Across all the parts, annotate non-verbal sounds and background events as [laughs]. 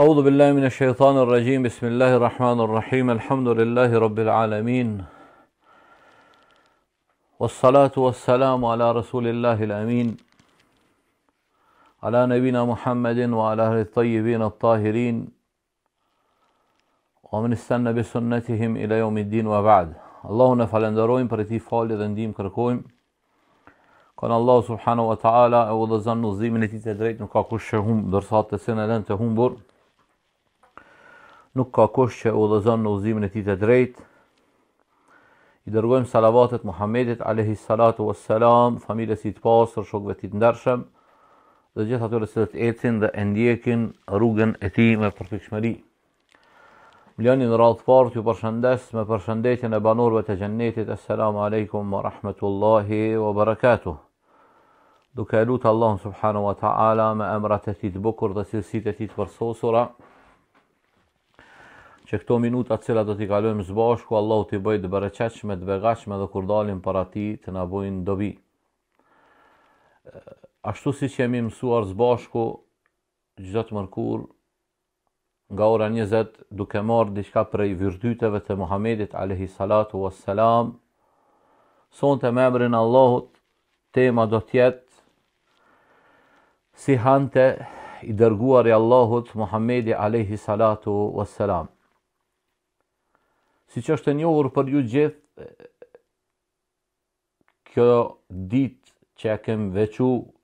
أعوذ بالله من الشيطان الرجيم بسم الله الرحمن الرحيم الحمد لله رب العالمين والصلاة والسلام على رسول الله الأمين على نبينا محمد وعلى أهل الطيبين الطاهرين ومن استنى بسنتهم إلى يوم الدين وبعد الله نفعل falenderojmë për e ti falje dhe ndihmë kërkojmë. الله سبحانه وتعالى wa ta'ala e u dhëzën në uzimin e ti të nuk ka kush që udhëzon në udhëzimin e tij të drejtë. I dërgojmë salavatet Muhamedit alayhi salatu wassalam, familjes së tij të pasur, shokëve të tij të ndershëm, dhe gjithë atyre se të ecin dhe e ndjekin rrugën e tij me përfitimshmëri. Mlanin rradh fort, ju përshëndes me përshëndetjen e banorëve të xhennetit. Assalamu alaykum wa rahmatullahi wa barakatuh. Duke lutë Allahum subhanu wa ta'ala me emrat e ti të bukur dhe si e ti të përsosura, që këto minuta cila do t'i kalujmë zbashku, Allah t'i bëjt të bereqeqme, të begaqme dhe kur dalim para ti të nabojnë dobi. Eh, ashtu si që jemi mësuar zbashku, gjithë të mërkur, nga ora 20 duke marrë diçka prej virtyteve të Muhamedit alayhi salatu të sonte me Allahut tema do të jetë si hante i dërguari Allahut Muhamedi alayhi salatu wassalam si që është e njohur për ju gjithë, kjo ditë që e kem vequ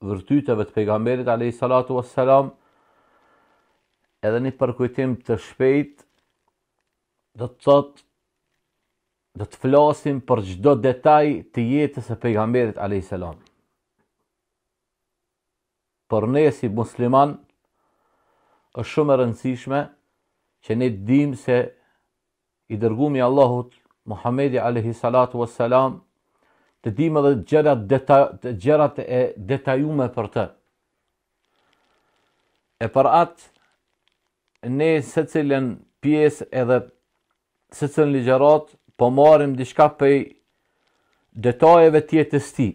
vërtyteve të pejgamberit alai salatu wa salam, edhe një përkujtim të shpejt, dhe të tëtë, dhe të flasim për gjdo detaj të jetës e pejgamberit alai salam. Për ne si musliman, është shumë e rëndësishme që ne dim se i dërgumi Allahut Muhammedi alayhi salatu wassalam të dimë edhe gjërat deta gjërat e detajuara për të. E për atë ne secilën pjesë edhe secilën ligjërat po marrim diçka prej detajeve të jetës së tij.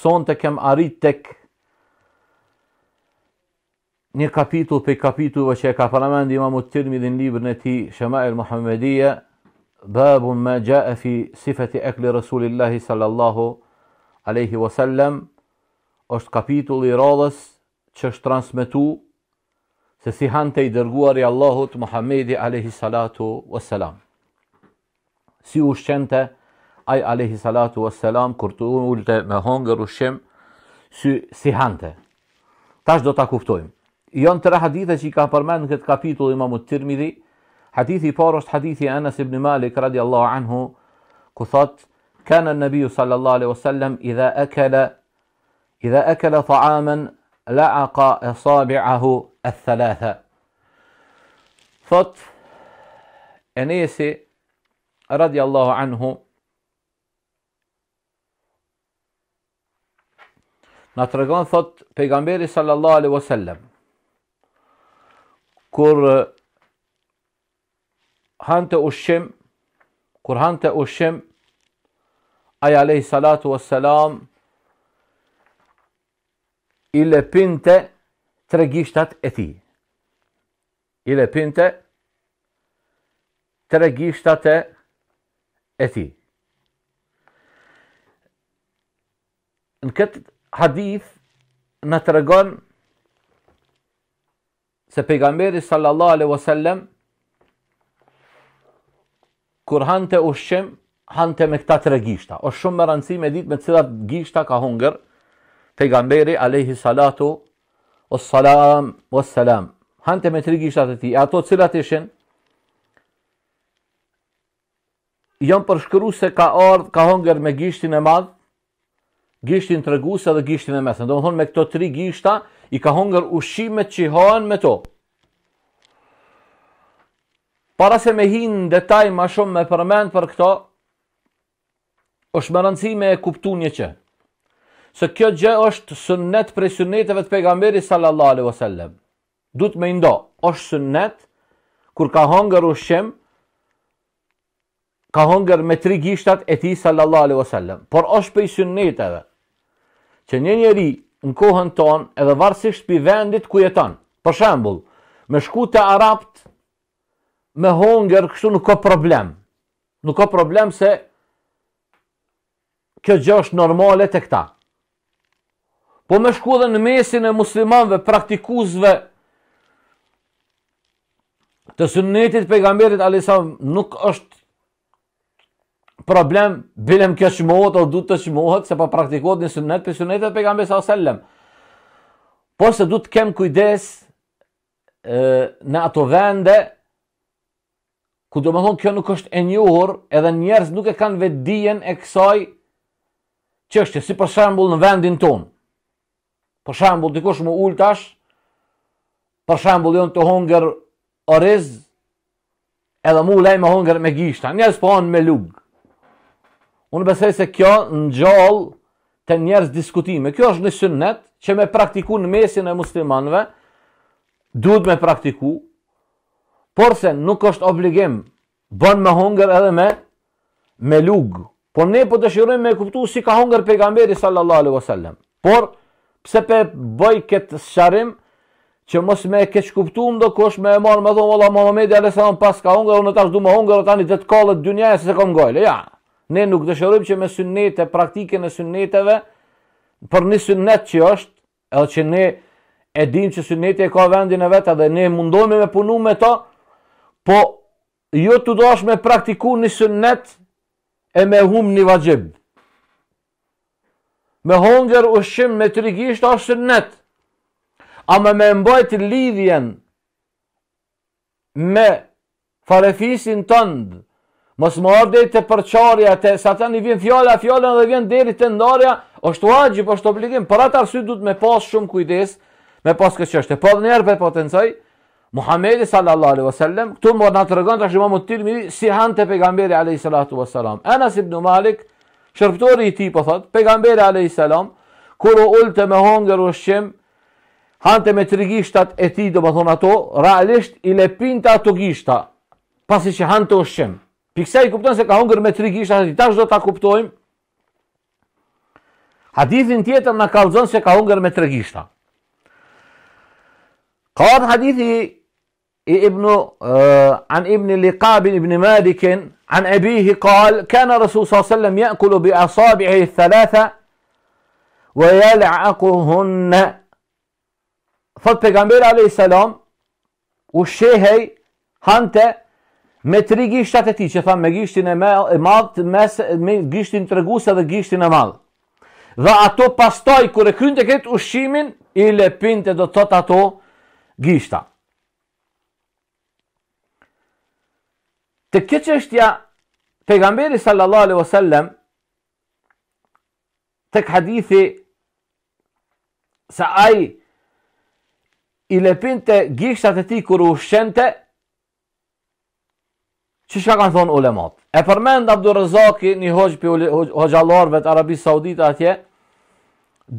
Sonte kem arrit tek një kapitull për kapitull që e ka paramend i mamut tërmi dhe në librin e ti Shemael Muhammedia babun me jaa e fi sifati ekli Rasulillahi sallallahu alaihi wasallam është kapitull i radhës që është transmitu se si hante i dërguar i Allahut Muhammedi alaihi salatu wassalam si u shqente alaihi salatu wassalam kur të unë me hongër u shqim si hante tash do të kuftojmë Janë tre hadithe që i ka përmend në këtë kapitull Imam Tirmidhi. Hadithi i parë është hadithi i Anas ibn Malik radhiyallahu anhu, ku thotë كان النبي صلى الله عليه وسلم إذا أكل إذا أكل طعاما لعق إصابعه الثلاثة ثط أنيسي رضي الله عنه Në të regon, thot, pejgamberi sallallahu alaihi wasallam, kur hante ushim, kur hante ushim, aja lehi salatu o selam, i tre gishtat e ti. Ile pinte tre gishtat e ti. Në këtë hadith në të regonë se pejgamberi sallallahu alaihi wasallam kur hante ushim hante me këta tre gishta. është shumë më rëndësi me ditë me cilat gishta ka hunger, pejgamberi alehi salatu, wassalam salam, Hante me tre gishtat e ti, e ato cilat ishin, jam përshkru se ka ardh, ka hunger me gishtin e madhë, gishtin të rëgusa dhe gishtin e mesën. Do më thonë me këto tri gishta i ka hongër ushimet që i hoan me to. Para se me hinë në detaj ma shumë me përmend për këto, është më rëndësi me e kuptu një që. Se kjo gjë është sunnet prej sunneteve të pegamberi sallallahu alaihi wasallam. Dut me ndo, është sunnet kur ka hongër ushim, ka hongër me tri gishtat e tij sallallahu alaihi wasallam. Por është prej sunneteve që një njeri në kohën ton edhe varsisht për vendit ku jeton. Për shembul, me shku të arapt me honger kështu nuk ka problem. Nuk ka problem se kjo gjë është normale të këta. Po me shku dhe në mesin e muslimanve praktikuzve të sunetit pejgamberit alisam nuk është problem, bilem kjo shmohet, o du të shmohet, se pa praktikot një sunet, për sunet e pegambe sa Po se du të kem kujdes e, në ato vende, ku do më thonë kjo nuk është e njohur, edhe njerës nuk e kanë vedijen e kësaj është, si për shambull në vendin tonë. Për shambull, dikush më ullë tash, për shambull, jonë të hongër oriz edhe mu lej me hongër me gishtan, njerës po anë me lugë. Unë besoj se kjo në gjall të njerës diskutime, kjo është një sunnet që me praktiku në mesin e muslimanve, duhet me praktiku, por se nuk është obligim, bën me hunger edhe me, me lugë. Por ne po të shirojmë me kuptu si ka hunger pejgamberi sallallahu alaihi wasallam. Por pse pe bëj këtë sharrim që mos më e keq kuptuar ndo kush më e marr më thon valla Muhamedi alaihi wasallam pas ka hunger unë tash du më hunger tani det kallë dynjaja se kam gojë. Ja. Ne nuk dëshërojmë që me sunnete, praktikën e sunneteve, për një sunnet që është, edhe që ne e dimë që sunnete e ka vendin e vetë, edhe ne mundohemi me punu me to, po jo të dosh me praktiku një sunnet e me hum një vajgjib. Me hongër ushim me të rikisht është sunnet, ama me mbajt lidhjen me farefisin tëndë, Mos më ardhe të përçarja të sa tani vjen fjala fjala dhe vjen deri te ndarja, është uaj po është obligim për atë arsye duhet me pas shumë kujdes me pas këtë çështje. Po edhe herë po tencoj Muhamedi sallallahu alaihi wasallam këtu më na tregon tash Imam Tirmi si han te pejgamberi alayhi salatu wasalam. Ana ibn Malik shërbëtori i tij po thot pejgamberi alayhi salam kur u ulte me honger u shem han te me trigishtat e tij do të thon ato realisht i lepinta ato gishta pasi që han të ushqem Piksa i kupton se ka hungër me tri gisha, i tash do ta kuptojmë. Hadithin tjetër na kallëzon se ka hungër me tre gishta. قال حديثي ابن آه عن ابن لقاب بن مالك عن أبيه قال كان رسول صلى الله عليه وسلم يأكل بأصابعه الثلاثة ويلعقهن فالبيغمبر عليه السلام وشيهي هانت me tri gishtat e ti, që thamë me gishtin e madhë, me gishtin të rëgusa dhe gishtin e madhë. Dhe ato pastaj, kër e krynë të këtë ushqimin, i lepin të do të të ato gishta. Të këtë qështja, pegamberi sallallahu alaihi wasallam, të kë hadithi, se aj, i lepin të gishtat e ti kër u shqente, që shka kanë thonë ulemat. E përmend Abdurazaki një hoqë për hoqëllarve të Arabi Saudita atje,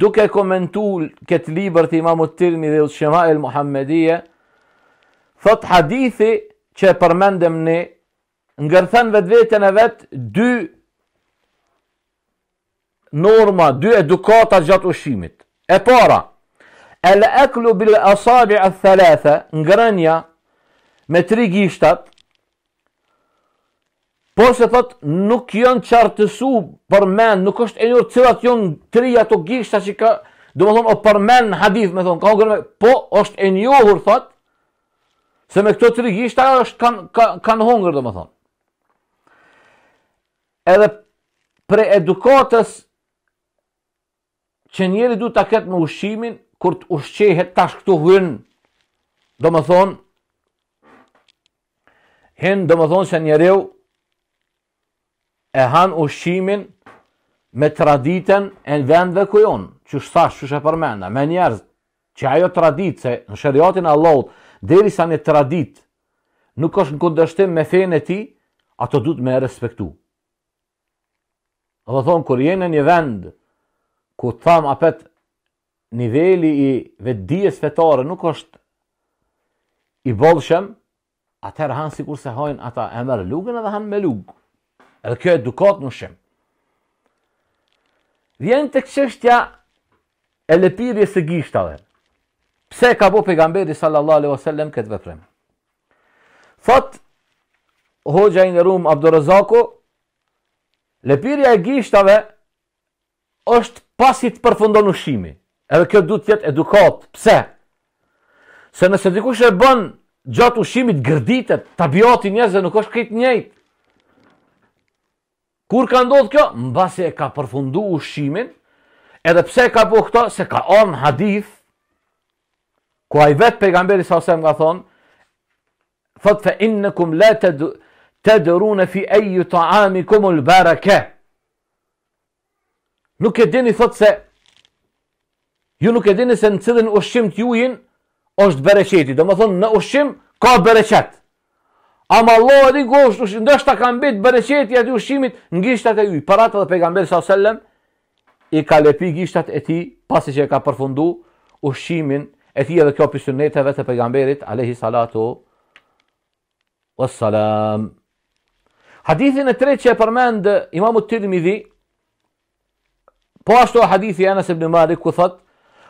duke komentu këtë liber të imamut të tërmi dhe u të shema e Muhammedije, thot hadithi që përmendem në ngërthen vetë vetën e vetë dy norma, dy edukata gjatë ushimit. E para, e lë eklu bil asabi e thelethe, ngërënja me tri gishtat, Por se thot, nuk janë qartësu për men, nuk është e njërë cilat janë tri ato gishta që ka, do më thonë, o për men në hadith, me thonë, ka në gërëme, po është e njohur, thot, se me këto tri gishta është kanë hungër, do më thonë. Edhe pre edukatës që njeri du të ketë në ushqimin, kur të ushqehet tash këtu hënë, do më thonë, hënë, do më thonë, se njeri e han ushqimin me traditën e vendve ku jon, që shta që shë përmenda, me njerëz, që ajo traditë, se në shëriatin allot, dheri sa një traditë, nuk është në këndështim me fejnë e ti, ato du të me respektu. Dhe thonë, kur jene një vend, ku të thamë apet niveli i vetëdijes fetare nuk është i bolshem, atëherë hanë si kur se hojnë ata e mërë lugën edhe hanë me lugë edhe kjo edukat në shimë. Vjen të kështja e lepirje së gishtave. Pse ka po pejgamberi sallallahu wa wasallam këtë veprim? Fat hoxha i nderuam Abdurrazaku, lepirja e gishtave është pasi të përfundon ushimi. Edhe kjo duhet të jetë edukat. Pse? Se nëse dikush e bën gjatë ushimit gërditet, njëzë njerëzve nuk është këtë njëjtë. Kur ka ndodhë kjo? Në basi e ka përfundu ushqimin, edhe pse ka po këto, se ka orë hadith, ku a i vetë pejgamberi sa osem nga thonë, thotë fe inë në kum le të, dë, të dëru në fi eju të ami kumul bërë ke. Nuk e dini thotë se, ju nuk e dini se në cilin ushqim të jujin, është bereqeti, do më thonë në ushqim, ka bereqetë. Ama Allah e di gosht, ndështë ta kam bitë bërëqetja të ushqimit, në gishtat e ujë, për atë dhe pegamberi s.a.s. i ka lepi gishtat e ti, pasi që e ka përfundu ushqimin e ti edhe kjo pisioneteve të pegamberit, alehi salatu, wassalam. Hadithin e tretë që e përmend imamu të të midhi, po ashtu e hadithi e nësë ibnë Malik, ku thot,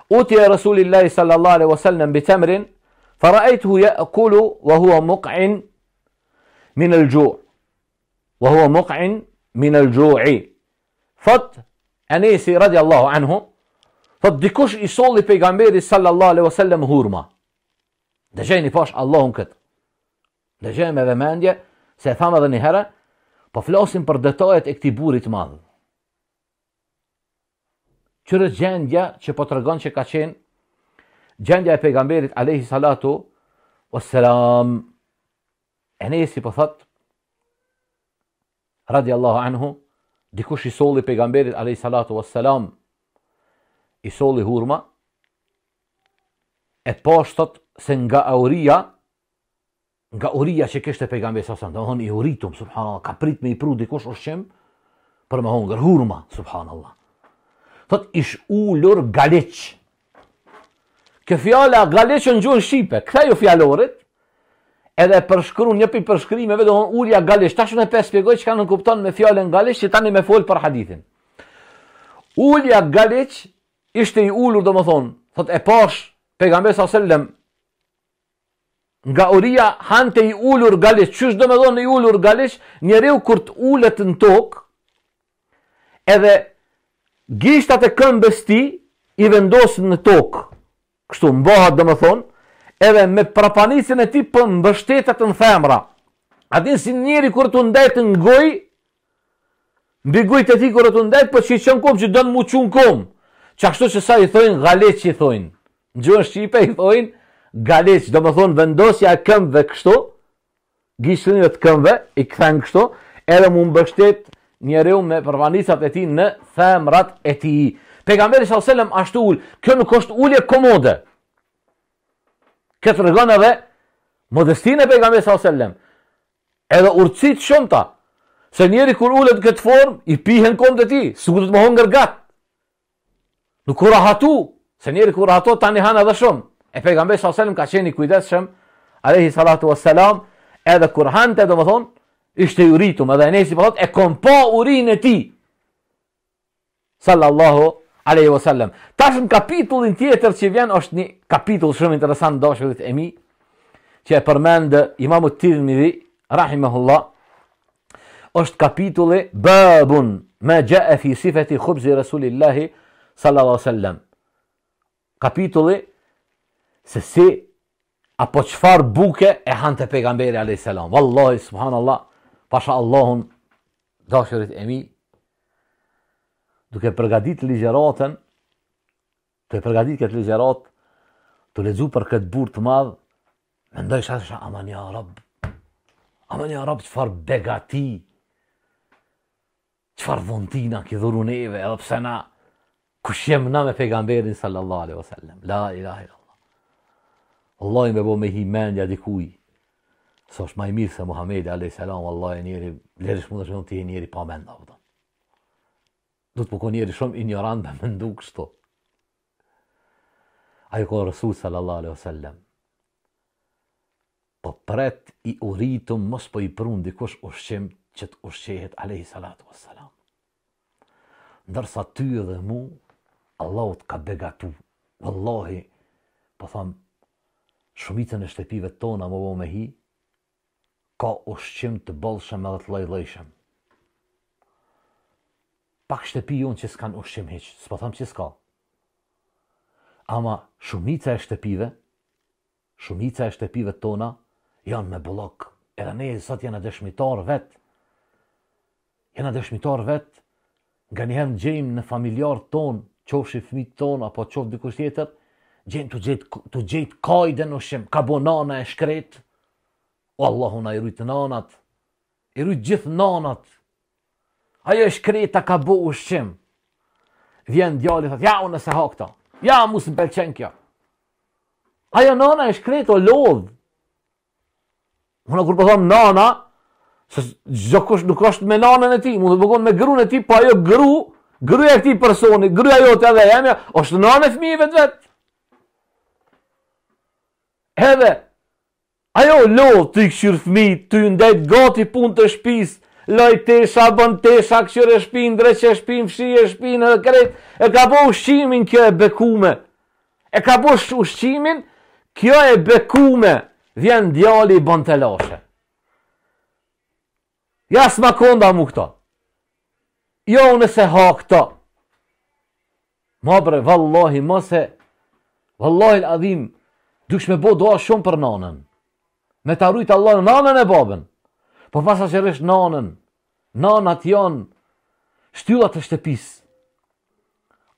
utje e Rasulillahi sallallare wasallam bitemrin, fara e të huja wa muqin, min el gju wa hua muqin min el gju'i thot Anesi radiallahu anhu thot dikush i soli pejgamberi sallallahu alaihi wasallam hurma dhe gjeni pash Allahun këtë dhe me dhe mendje se e thamë edhe një herë po flosin për detajet e këti burit madhë qërë gjendja që po të rëgon që ka qenë gjendja e pejgamberit alaihi salatu wasallam salam Enesi po thot Radi Allahu anhu dikush i solli pejgamberit alayhi salatu wassalam i soli hurma e poshtot se nga auria nga auria që kishte pejgamberi sasam do hon i uritum subhanallahu ka prit me i prud dikush ushqim për me hongër hurma subhanallahu thot ish ulur galeç Kë fjala në gjuhën shqipe, kthej jo u fjalorit edhe përshkru një për përshkrimeve do në ulja galisht, tashun e pes pjegoj që ka nënkupton me fjallën galisht që tani me fol për hadithin. Ulja galisht ishte i ullur do më thonë, thot e pash pegambes a sellem, nga uria hante i ullur galisht, qështë do më thonë i ullur galisht, njeriu kur të ullet në tokë, edhe gishtat e këmbës ti i vendosë në tokë, kështu mbohat do më thonë, edhe me prapanisin e ti për bështetet në themra. A din si njëri kërë të ndajtë në gojë, mbi gujtë e ti kërë të ndajtë, për po që i qënë kom që dënë mu qënë kom. Që ashtu që sa i thojnë, galeq i thojnë. Në gjënë Shqipe i thojnë, galeq, do më thonë vendosja e këmve kështu, gjishtën e të këmve, i këthen kështu, edhe mu mbështet njëreu me përvanisat e ti në themrat e ti. Pegamberi Shalselem ashtu ullë, kjo nuk është komode këtë rëgën edhe modestin e pejgamberi alaihi wasallam. Edhe urcit shumëta. Se njeri kur ullet këtë form, i pihen kondë të ti, së ku të më hongër Nuk kur se njeri kur ahatu, ta një hanë edhe shumë. E pejgamberi alaihi wasallam ka qeni kujdes shumë, salatu wassalam, edhe kur hante, do më thonë, ishte i uritum, edhe e po për e kom pa urin e ti, sallallahu alejhi wasallam. Tash në kapitullin tjetër që vjen është një kapitull shumë interesant dashurit e mi, që e përmend Imam Tirmidhi rahimahullah. Është kapitulli Babun ma e fi sifati khubzi rasulillahi sallallahu alaihi wasallam. Kapitulli se si apo çfar buke e hante te pejgamberi alayhis salam. Wallahi subhanallah, pasha allahun dashurit e mi duke përgatit ligjeratën, të përgatit këtë ligjeratë të lezu për këtë burë të madhë, me ndoj shë asë shë aman një arab, aman një arab qëfar begati, qëfar vëntina ki dhuru neve, edhe pëse na, kush jem na me pejgamberin sallallahu alaihi wasallam. La ilaha illallah. Allah me bo me himen mendja dikuj. së është më i mirë se Muhammedi a.s. salam, Allah e njëri, lërish mund të shkon njëri pa mendja Do të pukon njeri shumë ignorant dhe [laughs] me ndu kështu. ju ko rësu sallallahu alaihi wasallam. Po pret i uritum mos po i prun dikush ushqim që të ushqehet alaihi salatu wasallam. Ndërsa ty dhe mu, Allah të ka begatu. Wallahi, po thamë, shumicën e shtepive tona më bo me hi, ka ushqim të bolshem edhe të lejlejshem pak shtëpi jonë që s'kan ushqim heq, s'po thëmë që s'ka. Ama shumica e shtëpive, shumica e shtëpive tona, janë me blok, edhe ne e sot janë e dëshmitar vetë, janë e dëshmitar vetë, nga njëhen gjejmë në familjarë tonë, qofshë shi fmitë tonë, apo qofshë dy tjetër, gjejmë të gjejtë të gjejt kajde në ka bo nana e shkretë, o Allahuna i rujtë nanat, i rujtë gjithë nanat, ajo është kreta ka bu ushqim. Vjen djali, thot, ja, unë nëse ha këta, ja, musë së pelqen kjo. Ajo nana është kreta o lodh. Unë kur po thom nana, se gjë nuk është me nanën e ti, mund të bëgon me gru e ti, po ajo gru, gru e këti personi, e jo të edhe jemi, është nanë e fmi vetë vetë. Edhe, ajo lodhë të i këshirë fmi, të i ndajtë gati pun të shpisë, loj tesa, bën tesa, kësjur e shpin, dreq e shpin, fshi e shpin, kret, e ka bo ushqimin kjo e bekume, e ka bo ushqimin kjo e bekume, vjen djali i bën të lashe. Ja s'ma konda mu këto, jo unë se ha këto, ma bre, vallohi, ma se, vallohi l'adhim, dukshme bo doa shumë për nanën, me ta rujtë Allah në nanën e babën, Po pas asherësh nanën, nanë atë janë, shtyllat të shtepis.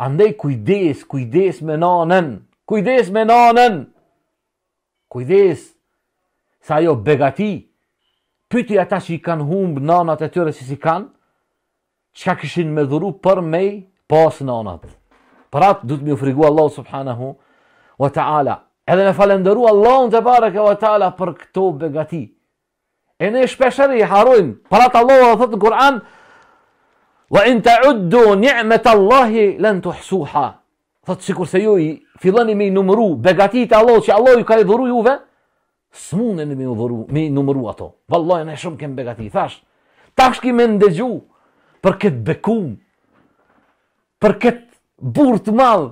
Andej kujdes, kujdes me nanën, kujdes me nanën, kujdes, sa jo begati, pyti ata që i kanë humbë nanat e tyre që si kanë, ka këshin me dhuru për mej, pas nanat. Për atë du të mi ufrigu Allah subhanahu wa ta'ala, edhe me falenderu Allah në të barëke wa ta'ala për këto begati. E ne shpesher i harojmë, për Allah dhe thëtë në Kur'an, Wa in ta'uddu ni'mat Allahi të hsuha. Fat sikur se ju i filloni me i numëru begatit Allah që që ju ka i dhuru juve, s'mundeni me i dhuru, me i numëru ato. Vëllohi, ne shumë kem begati, thash. Tash ki me ndëgju për kët bekum, për kët burr të madh.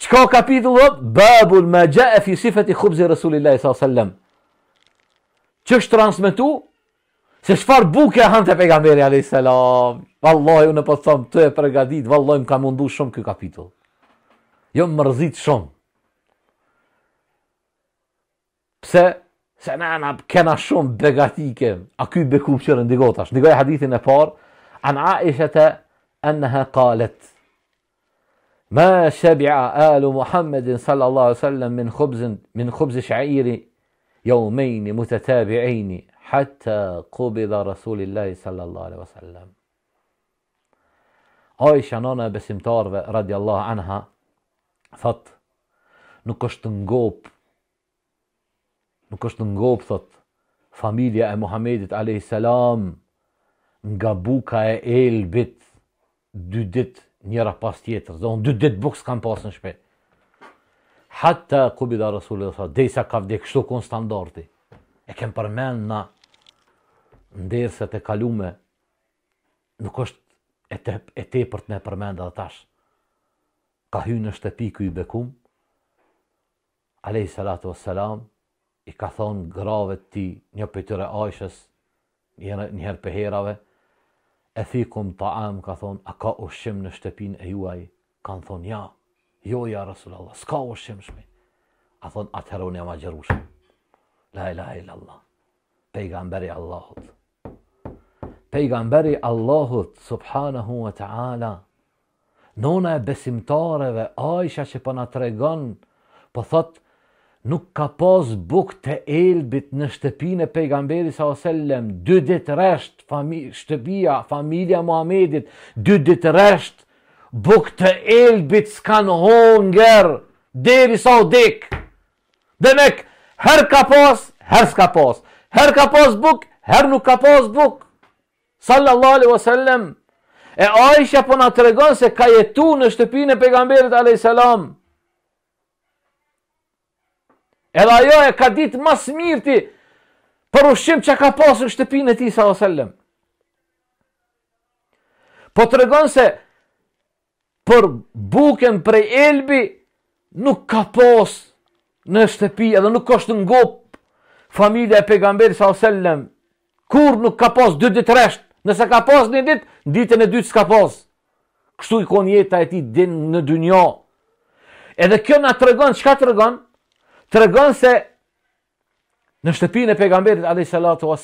Çka kapitulli 8, babul ma jaa fi sifati khubzi i sallallahu alaihi wasallam që është transmitu, se shfar buke e hante pejgamberi a.s. Vallaj, unë po thomë, të e përgadit, vallaj, më ka mundu shumë këj kapitull. Jo më mërzit shumë. Pse? Se në na kena shumë begatike, a këj beku që rëndigotash. Ndigoj hadithin e parë, anë a ishete, anëha kalet. Ma shabia alu Muhammedin sallallahu sallam min khubzin, min khubzi shairi, jaumejni, mutetabi ejni, hëtë kubi dhe Rasulillahi sallallahu alaihi wasallam. Aisha nana e besimtarve, radiallahu anha, thot, nuk është ngop, nuk është ngop, thot, familja e Muhammedit a.s. nga buka e elbit, dy dit njëra pas tjetër, dhe on dy dit buks kanë pas në shpetë, hatta kubida Rasulullah sa dhe sa ka vdek kështu kon E kem përmend na ndërsat e kalume nuk është e te, e tepërt me përmend atë tash. Ka hyrë në shtepi ky bekum Alej salatu wa salam i ka thonë grave të ti një për tëre ajshës njëherë për herave e thikum ta am ka thonë a ka ushim në shtepin e juaj kanë thonë ja Jo, ja, Rasulallah, s'ka u shimshmi. A thonë, atëherë unë jam a La ilaha illallah. Pejgamberi Allahut. Pejgamberi Allahut, subhanahu wa ta'ala, nona e besimtareve, Aisha që përna të regon, po, po thotë, nuk ka pas buk të elbit në shtëpinë e pejgamberi sa osellem, dy ditë reshtë, fami, shtëpia, familja Muhammedit, dy ditë reshtë, buk të elbit s'kan honger, deri sa u dik. Dhe nek, her ka pas, her s'ka pas. Her ka pas buk, her nuk ka pas buk. Sallallahu alaihi wasallam. E Aisha po na tregon se ka jetu në shtëpinë e pejgamberit alayhis salam. Edhe ajo e ka ditë më së mirti për ushqim që ka pasur shtëpinë e tij sallallahu alaihi wasallam. Po tregon se për buken prej elbi, nuk ka pos në shtëpi edhe nuk është në ngop familja e pejgamberi sa sellem, kur nuk ka pos dy ditë resht, nëse ka pos një ditë, ditën e dytë s'ka pos. Kështu i kon jeta e ti din në dynjo. Edhe kjo nga të regon, qka të regon? Të regon se në shtepi e pejgamberit alai salatu wa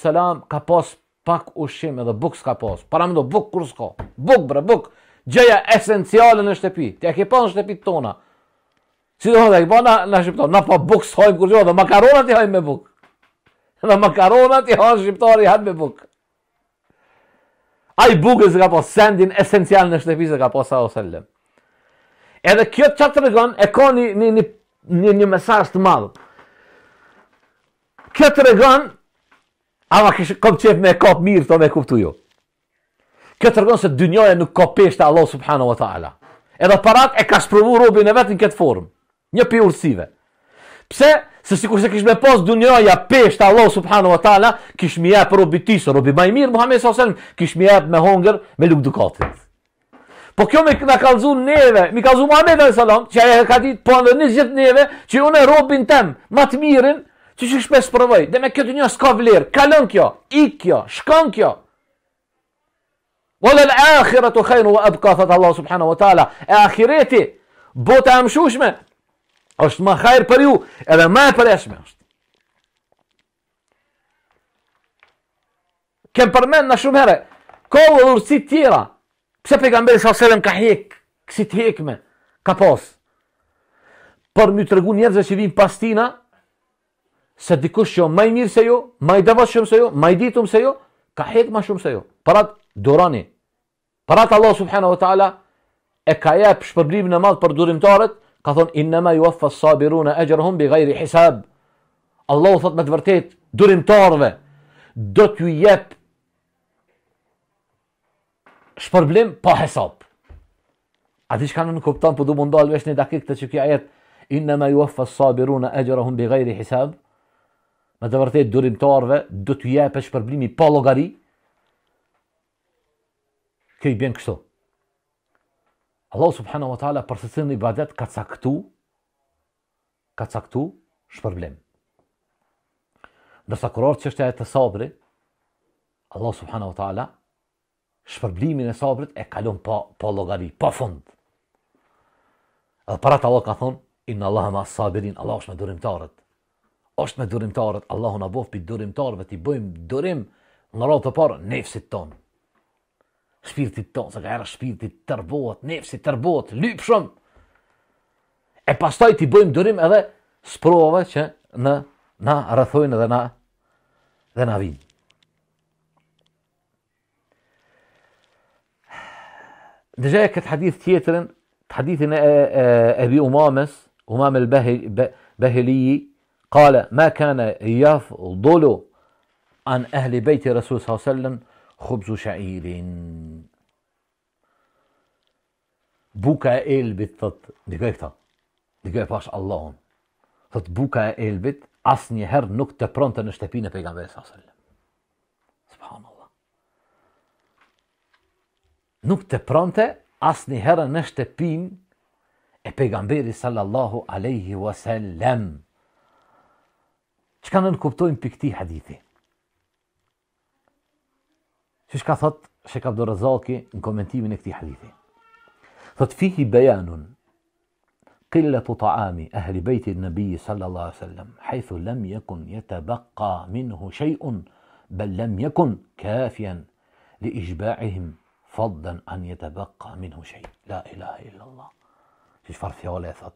ka pos pak ushim edhe buk s'ka pos. Para buk kur s'ka. Buk bre, buk gjëja esenciale në shtëpi. Ti e ke pa në shtëpi tona. Si do të thotë, po na na shpëto, na pa po buks kur jo, do makaronat ti hajm me buk. Do makaronat i hajm shqiptari hajmë me buk. Ai buke se ka pa sendin esencial në shtëpi se ka pa sa osallem. Edhe kjo çka tregon e ka një një një një mesazh të madh. Kjo tregon Ama kështë kom qef me kap mirë, të me kuptu jo. Këtë të rëgonë se dynjoja nuk ka peshte Allah subhanu wa ta'ala. Edhe parat e ka shpërvu robin e vetë në këtë formë. Një pi ursive. Pse? Se si kurse kishme posë dynjoja peshte Allah subhanu wa ta'ala, kishme jepë robin tisë, robin bajmirë, Muhammed s.a.s. kishme jepë me hongër, me lukë dukatit. Po kjo me ka kalzu neve, mi kalzu Muhammed a.s. që e ka ditë, po në një gjithë neve, që une robin tem, matë mirën, që që shpesë përvoj, dhe me kjo dynjoja s'ka vlerë, kalon kjo, ik kjo, shkon kjo, Wala al-akhiratu khayrun wa abqa fat Allah subhanahu wa ta'ala. E akhirati bota e mshushme është më khair për ju, edhe më e përshtatshme është. Kem përmend na shumë herë, ko ulsi tjera, Pse pejgamberi sa selam ka hik, kësi ti hikme, ka pos. Por më regu njerëzve që vin pas tina se dikush që o jo, maj mirë se jo, maj dëvatë shumë se jo, maj ditëm se jo, ka hekë ma shumë se jo. Parat, duroni. Për atë Allah subhanahu wa taala e ka jep shpërblimin e madh për durimtarët, ka thon inna ma yuwaffa as-sabiruna ajrahum bighayri hisab. Allah thot me të vërtet durimtarëve do t'ju jep shpërblim pa hesab. A di shka po në në për du mundal, vesh një dakik të që kja jetë, inna me ju afa sabiru në hun bi gajri hisab, me të vërtet do të arve, jep t'u shpërblimi pa logari, kjo i bjen kështu. Allah subhanahu wa ta'ala për së cilën i badet ka caktu, ka caktu shpërblim. Dërsa kërër që është e të sabri, Allah subhanahu wa ta'ala shpërblimin e sabrit e kalon pa, pa logari, pa fund. Edhe para të Allah ka thonë, inë Allah ma sabirin, Allah është me durimtarët. është me durimtarët, Allah në bëf për durimtarëve, ti bëjmë durim në ratë të parë, nefësit tonë. Spielt die Tausender, spielt die tërbot, nefsi tërbot, lypshëm. E pastaj t'i bëjmë dërim edhe sprove që në na rrethojnë dhe na dhe na vinë. Dëgjaj këtë hadith tjetërin, hadithin e, e, e bi umames, umam el behiliji, kale, ma kane jafë dhullu an ehli bejti Resul s.a.s. خبز شعير بوكا e Elbit, në një këta, në një këta e pashë Allohon Buka e Elbit asë njëherë nuk të pronte në الله e Peygamberi Sallallahu Alaihi Wasallam Subhanallah Nuk të pronte asë e pejgamberi Sallallahu Alaihi Wasallam Që ka kuptojm nënkuptojnë për këti hadithi? شيش قصت شيك عبد الرزاق كومنتي من كتير حديثي قد فيه بيان قلة طعام أهل بيت النبي صلى الله عليه وسلم حيث لم يكن يتبقى منه شيء بل لم يكن كافيا لإجباعهم فضلا أن يتبقى منه شيء لا إله إلا الله شيش فرثي ولا يثط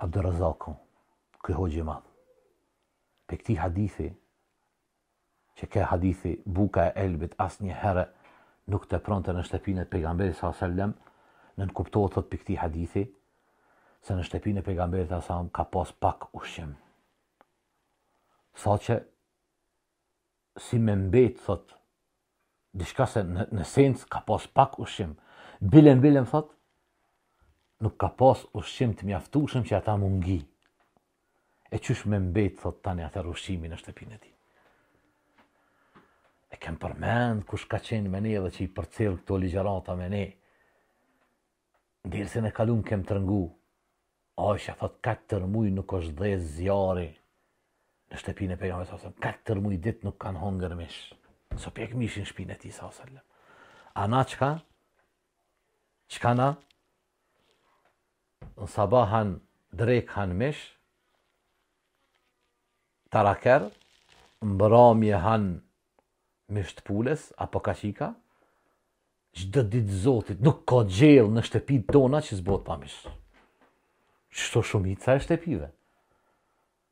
عبد الرزاق كي هو جمال بكتي حديثي që ke hadithi buka e elbit asë një herë nuk të pronte në shtepinë e pejgamberit sasëllem, në në kuptohet, thot, për këti hadithi, se në shtepinë e pejgamberit s.a.s. ka pas pak ushqim. Thot që, si me mbet, thot, dishka se në sens ka pas pak ushqim, bilen, bilen, thot, nuk ka pas ushqim të mjaftushim që ata mungi. E qysh me mbet, thot, tani atër ushqimi në shtepinë e ti kem përmen kush ka qenë me ne dhe që i përcel këto ligjerata me ne. Ndirëse në kalun kem të rëngu, a është e thot katër muj nuk është dhe zjarë, në shtepin e pejnë me sasëllë, 4 muj dit nuk kanë hongër mishë, nësë pjek mishë në shpinë e ti sasëllë. A na qka? Qka na? Në sabahan drek hanë mishë, taraker, mbëramje hanë me shtpules apo kaqika, çdo ditë Zotit nuk ka gjell në shtëpitë tona që zbot pa Çto shumica e shtëpive.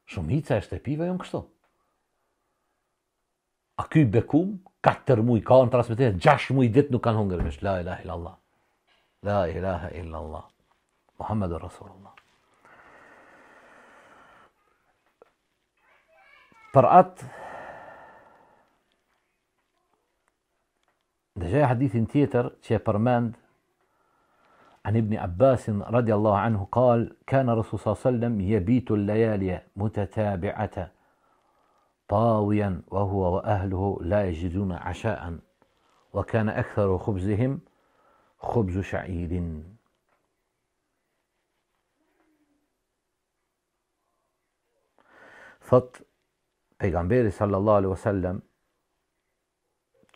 Shumica e shtëpive janë kështu. A ky bekum 4 muaj ka në transmetet, 6 muaj ditë nuk kanë hunger mish. La ilaha illallah. La ilaha illallah. Muhammedu Rasulullah. Për atë جاء حديث تيتر تشيبرماند عن ابن عباس رضي الله عنه قال كان الرسول صلى الله عليه وسلم يبيت الليالي متتابعة طاويا وهو وأهله لا يجدون عشاء وكان أكثر خبزهم خبز شعير فط پیغمبر صلى الله عليه وسلم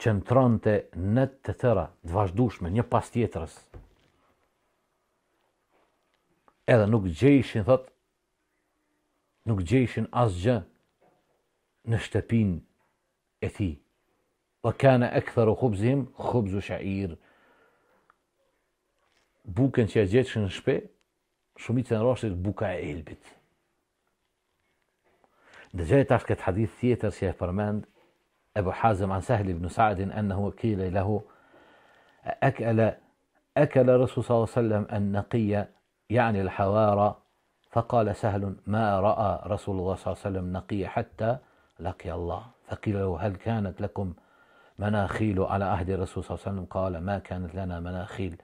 që në të të tëra, të vazhdushme, një pas tjetërës. Edhe nuk gjejshin, thot, nuk gjejshin asgjë në shtepin e ti. Dhe kane e këtër khubzim, khubzu shair. Buken që e gjejshin në shpe, shumit se në buka e elbit. Dhe gjejt ashtë këtë hadith tjetër që e përmendë, أبو حازم عن سهل بن سعد أنه قيل له أكل أكل رسول صلى الله عليه وسلم النقي يعني الحوارى فقال سهل ما رأى رسول الله صلى الله عليه وسلم نقي حتى لقي الله فقيل له هل كانت لكم مناخيل على عهد الرسول صلى الله عليه وسلم قال ما كانت لنا مناخيل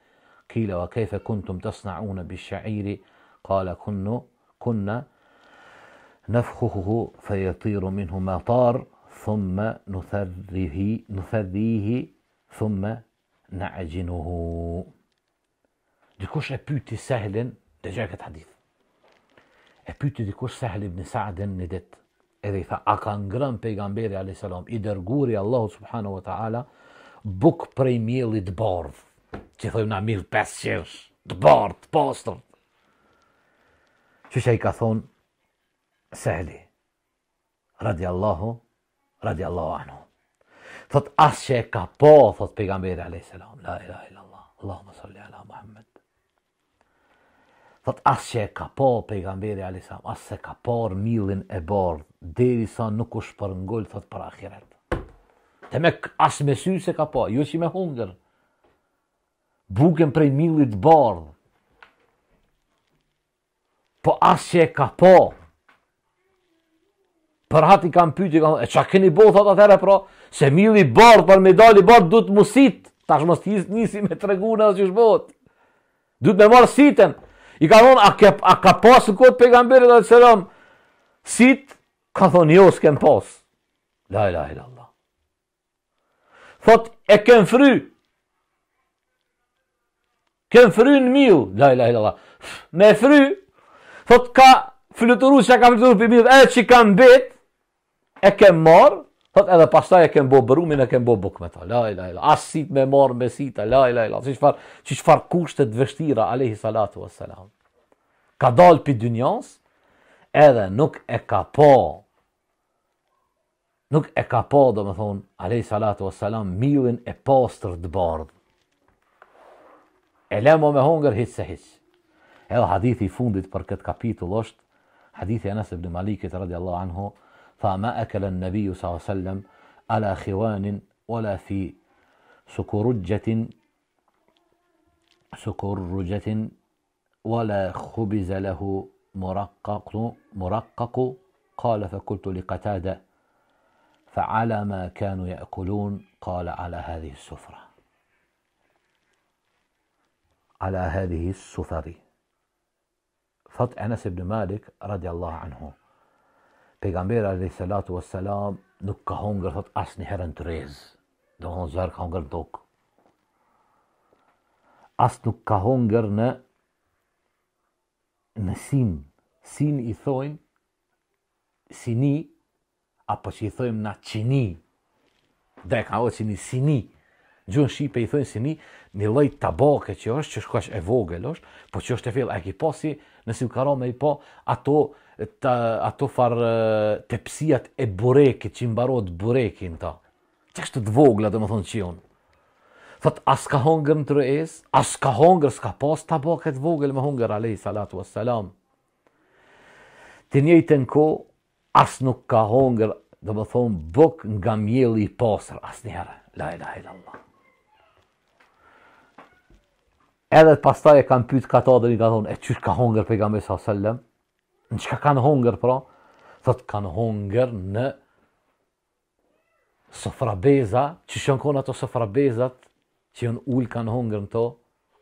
قيل وكيف كنتم تصنعون بالشعير قال كن كنا نفخه فيطير منه ما طار thumë në thedhihi, thumë në agjinuhu. Dikush e pyti sehlin, dhe gjaj këtë hadith. E pyti dikush sehlin ibn saadin në ditë. Edhe i tha, a ka ngrën pejgamberi a.s. I dërguri Allahu subhanahu wa ta'ala bukë prej mjeli të bardhë. Që thëjmë na mjeli pësë qërshë, të bardhë, të postër. Që që i ka thonë, sehli, radi Allahu, radi Allahu anhu. Thot as që e ka po, thot pejgamberi alayhis salam, la ilaha illallah, Allahumma salli ala Muhammed. Thot as që e ka po pejgamberi alayhis salam, as se ka por millin e deri derisa nuk për ngull, thot për ahiret. Te me as me sy se ka po, ju jo si me hundër. buken prej millit bord. Po asë që e ka po, për hati kam pyti, kam, e qa keni bo, thot atere pra, se mili bërë, për medali bërë, du të musit, ta shë mështë njësi me tregu në asë që shë du të me marë sitën, i ka thonë, a, ke, a ka pasë në kodë pegamberi, dhe të selam, sitë, ka thonë, jo, s'kem pasë, la ila ila Allah, thot, e ken fry, ken fry në miu, la ila ila Allah, me fry, thot, ka, Fluturu që ka fluturu për mirë, e që ka mbetë, e kem marë, thot edhe pastaj e kem bo bërumin, e kem bo buk me ta, la, la, la, asit me marë me sita, la, la, la, si shfar, si shfar kushtet dvështira, alehi salatu wa salam. Ka dal për dynjans, edhe nuk e ka po, nuk e ka po, do me thonë, alehi salatu wa salam, milin e pastër të bardhë. E lemo me hongër, hitë se hitë. Edhe hadithi fundit për këtë kapitull është, hadithi e nëse bëni malikit, radiallahu anho, فما أكل النبي صلى الله عليه وسلم على خوان ولا في سكرجة سكرجة ولا خبز له مرقق مرقق قال فقلت لقتادة فعلى ما كانوا يأكلون قال على هذه السفرة على هذه السفر فتح أنس بن مالك رضي الله عنه pejgamberi alayhi salatu wassalam nuk ka hunger thot asnjëherë në rrez. Do të thonë zor ka hunger dok. As nuk ka hunger në në sin. Sin i thojnë sini apo që i thojmë na qini. Dhe ka o qini sini. Gjuhën Shqipe i thojnë sini, një lloj tabake që është, që është e vogël është, po që është e fillë, e ki po si, u karo me i po, ato ato farë tepsijat e burekit që imbarot burekin ta. Që është të vogla dhe më thonë që jonë. Thot, as ka hongër në të rëes, as ka hongër, s'ka pas të bo këtë vogël me hongër, alej, salatu, as salam. Të njëjtë në ko, as nuk ka hongër, dhe më thonë, bëk nga mjeli i pasër, as njëherë, la ilaha allah. Edhe të taj e kam pyt ka ta dhe ka thonë, e qështë ka hongër pejgamberi sa sallem, Në që ka kanë hongër, pra? Thot, kanë hongër në sofrabeza, që shënkon konë ato sofrabezat, që jënë ullë kanë hongër në to,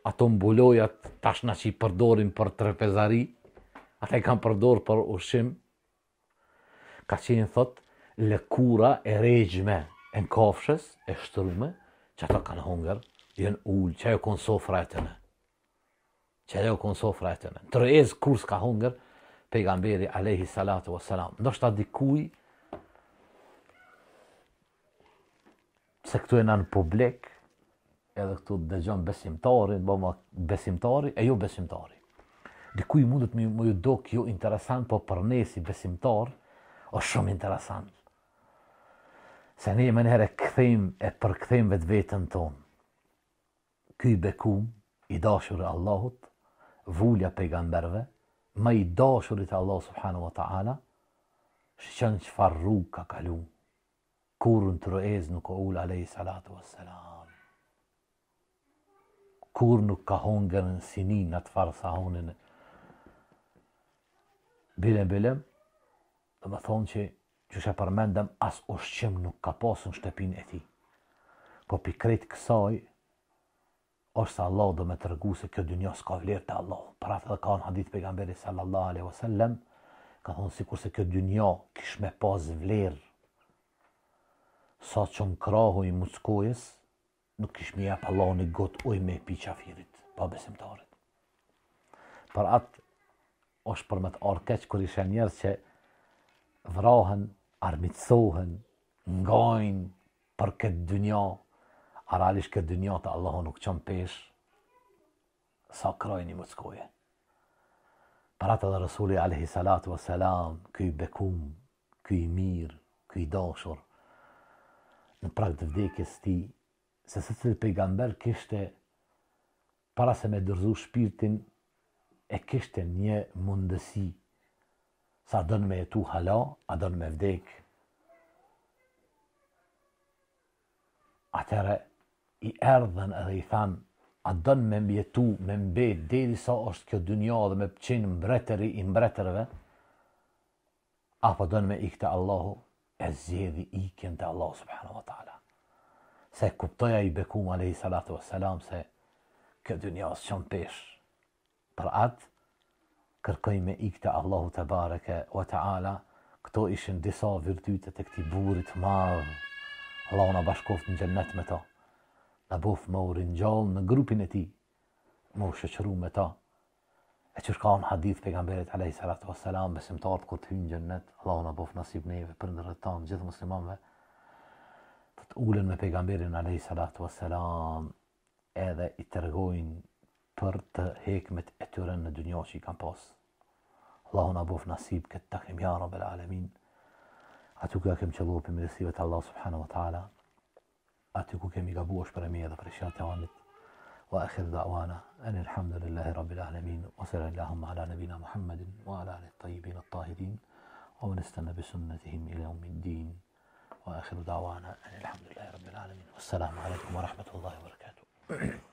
ato mbulojat tashna që i përdorin për trepezari, ata i kanë përdorë për ushim, ka qenë thot, lëkura e regjme e në kafshës, e shtërume, që ata kanë hongër, jënë ullë, që e jo konë sofra e të në, që e jo konë sofra e të në, të rezë kur s'ka hongër, pejgamberi alehi salatu wa salam. Ndështë dikuj, se këtu e nën publik, edhe këtu të dëgjon besimtari, bëma po besimtari, e jo besimtari. Dikuj mundet më ju do kjo interesant, po për ne si besimtar, o shumë interesant. Se ne me nëherë e këthejmë, e përkëthejmë vetë vetën tonë. Këj bekum, i dashur e Allahut, vullja pejgamberve, më i dashurit Allah subhanahu wa ta'ala, shqen që farru ka kalu, kur në të rëez nuk o ullë alej salatu wa salam, kur nuk ka hongën në sinin në të farë sahonin, bilem, bilem, dhe më thonë që që shë përmendem, as ushqim nuk ka pasë në shtepin e ti. Po kretë kësaj, është se Allah do me të rëgu se kjo dynja s'ka vlerë të Allah. Për atë dhe ka në hadith pejgamberi sallallahu alaihi wasallam, ka thonë si kurse kjo dynja kish me pas vlerë, sa që në krahu i muskojës, nuk kish me jep Allah në gotë uj me pi qafirit, pa besimtarit. Për atë është për me të arkeq, kër ishe njerë që vrahen, armitsohen, ngajnë për këtë dynja, Haralisht këtë dënja të Allahu nuk qënë pesh, sa kraj një mëckoje. Për atë edhe Rasuli Alehi Salatu Veselam, këj bekum, këj mirë, këj dashur, në prak të vdekjes ti, se se cilë pejgamber kështë, para se me dërzu shpirtin, e kështë një mundësi, sa dënë me jetu hala, a dënë me vdekë, atërë, i erdhen edhe i than, a dënë me mjetu, me mbet, deri sa është kjo dynja dhe me pëqin mbretëri i mbretërve, apo dënë me ikte Allahu, e zjedhi ikjen të Allahu subhanahu wa ta'ala. Se kuptoja i bekum alehi salatu wa salam se kjo dynja është qënë pesh. Për atë, kërkoj me ikte Allahu të bareke wa ta'ala, këto ishin disa vyrtytet e këti burit madhë, Allahu në bashkoft në gjennet me to në bof më u rinjallë në grupin e ti, më u shëqëru me ta. E që shkallë në hadith për gamberit alai salatu wa besim tarpë kur të hynë gjennet, Allah në bof nasib neve për në rëtanë gjithë muslimanve, të ulen me për gamberin salatu wa edhe i të rëgojnë për të hekmet e të rënë në dynjo që i kam pasë. Allah në bof nasib këtë të takim jarë, bel alemin, atu këtë qëllu të mirësive të Allah subhanahu wa ta'ala, أعطيكم كمي قبوش برمية فرشان توامت وآخر دعوانا أن الحمد لله رب العالمين وصل اللهم على نبينا محمد وعلى آله الطيبين الطاهرين ومن استنى بسنتهم إلى يوم الدين وآخر دعوانا أن الحمد لله رب العالمين والسلام عليكم ورحمة الله وبركاته